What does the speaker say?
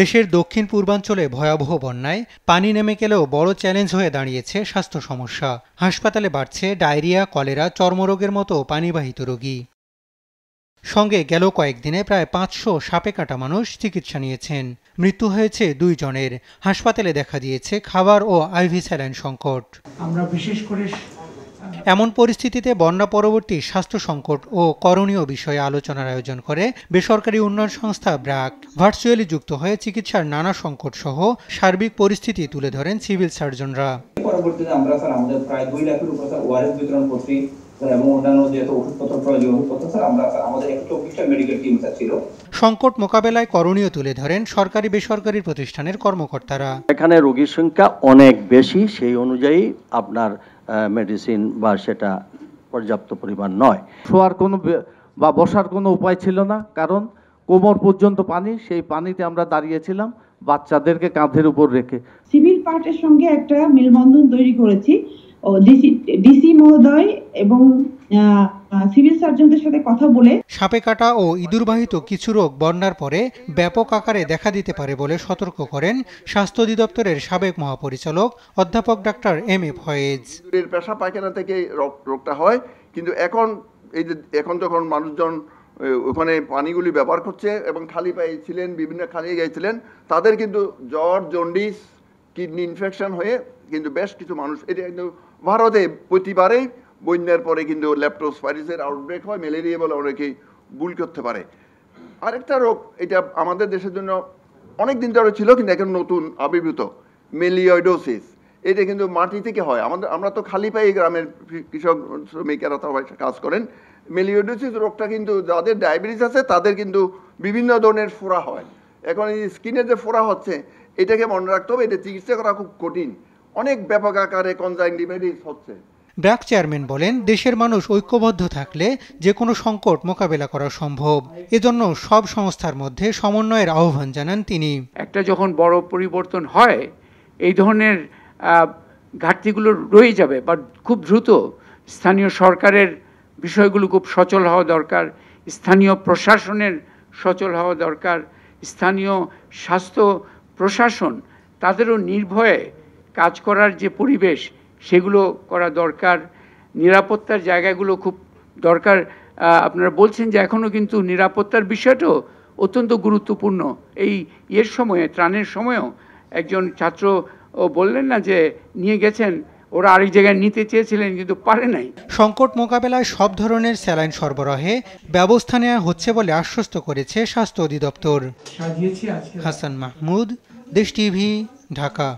দেশের দক্ষিণ পূর্বাঞ্চলে ভয়াবহ বন্যায় পানি নেমে গেলেও বড় চ্যালেঞ্জ হয়ে দাঁড়িয়েছে স্বাস্থ্য সমস্যা হাসপাতালে বাড়ছে ডায়রিয়া কলেরা চর্মরোগের মতো পানিবাহিত রোগী সঙ্গে গেল কয়েকদিনে প্রায় পাঁচশো সাপে কাটা মানুষ চিকিৎসা নিয়েছেন মৃত্যু হয়েছে দুই জনের হাসপাতালে দেখা দিয়েছে খাবার ও আইভি স্যালাইন সংকট আমরা বিশেষ করে এমন পরিস্থিতিতে বন্যা পরবর্তী স্বাস্থ্য সংকট ও করণীয় বিষয়ে আলোচনার আয়োজন করে বেসরকারি উন্নয়ন সংস্থা ব্রাক ভার্চুয়ালি যুক্ত হয়ে চিকিৎসার নানা সংকট সহ সার্বিক পরিস্থিতি তুলে ধরেন সিভিল সার্জনরা পরবর্তীতে আমরা স্যার আমাদের প্রায় দুই লাখের উপর স্যার বিতরণ করছি সংকট মোকাবেলায় করণীয় তুলে ধরেন সরকারি বেসরকারি প্রতিষ্ঠানের কর্মকর্তারা এখানে রোগীর সংখ্যা অনেক বেশি সেই অনুযায়ী আপনার মেডিসিন বা সেটা পর্যাপ্ত পরিমাণ নয় শোয়ার কোনো বা বসার কোনো উপায় ছিল না কারণ কোমর পর্যন্ত পানি সেই পানিতে আমরা দাঁড়িয়েছিলাম বাচ্চাদেরকে কাঁধের উপর রেখে সিভিল পার্টের সঙ্গে একটা মিলবন্ধন তৈরি করেছি ও ডিসি ডিসি মহোদয় এবং সিভিল সার্জনদের সাথে কথা বলে সাপে কাটা ও ইঁদুরবাহিত কিছু রোগ বন্যার পরে ব্যাপক আকারে দেখা দিতে পারে বলে সতর্ক করেন স্বাস্থ্য অধিদপ্তরের সাবেক মহাপরিচালক অধ্যাপক ডাক্তার এম এ ফয়েজ পেশা পায়খানা থেকে রোগটা হয় কিন্তু এখন এই যে এখন যখন মানুষজন ওখানে পানিগুলি ব্যবহার করছে এবং খালি পায়ে ছিলেন বিভিন্ন খালি গিয়েছিলেন তাদের কিন্তু জ্বর জন্ডিস কিডনি ইনফেকশন হয়ে কিন্তু বেশ কিছু মানুষ এটা কিন্তু ভারতে প্রতিবারেই বন্যার পরে কিন্তু ল্যাপটোসপাইরিসের আউটব্রেক হয় ম্যালেরিয়া বলে অনেকেই ভুল করতে পারে আরেকটা রোগ এটা আমাদের দেশের জন্য অনেক দিন ধরে ছিল কিন্তু এখন নতুন আবির্ভূত মেলিওডোসিস এটা কিন্তু মাটি থেকে হয় আমাদের আমরা তো খালি পাই গ্রামের কৃষক শ্রমিকেরা তো কাজ করেন মেলিওডোসিস রোগটা কিন্তু যাদের ডায়াবেটিস আছে তাদের কিন্তু বিভিন্ন ধরনের ফোড়া হয় এখন এই স্কিনে যে ফোড়া হচ্ছে এটাকে মনে রাখতে হবে এটা চিকিৎসা করা খুব কঠিন অনেক ব্যাপক আকারে রিমেডিস হচ্ছে ব্র্যাক চেয়ারম্যান বলেন দেশের মানুষ ঐক্যবদ্ধ থাকলে যে কোনো সংকট মোকাবেলা করা সম্ভব এজন্য সব সংস্থার মধ্যে সমন্বয়ের আহ্বান জানান তিনি একটা যখন বড় পরিবর্তন হয় এই ধরনের ঘাটতিগুলো রয়ে যাবে বাট খুব দ্রুত স্থানীয় সরকারের বিষয়গুলো খুব সচল হওয়া দরকার স্থানীয় প্রশাসনের সচল হওয়া দরকার স্থানীয় স্বাস্থ্য প্রশাসন তাদেরও নির্ভয়ে কাজ করার যে পরিবেশ সেগুলো করা দরকার নিরাপত্তার জায়গাগুলো খুব দরকার আপনারা বলছেন যে এখনও কিন্তু নিরাপত্তার বিষয়টাও অত্যন্ত গুরুত্বপূর্ণ এই ইয়ের সময়ে ত্রাণের সময়েও একজন ছাত্র ও বললেন না যে নিয়ে গেছেন ওরা আরেক জায়গায় নিতে চেয়েছিলেন কিন্তু পারে নাই সংকট মোকাবেলায় সব ধরনের স্যালাইন সরবরাহে ব্যবস্থা নেওয়া হচ্ছে বলে আশ্বস্ত করেছে স্বাস্থ্য অধিদপ্তর হাসান মাহমুদ দেশ টিভি ঢাকা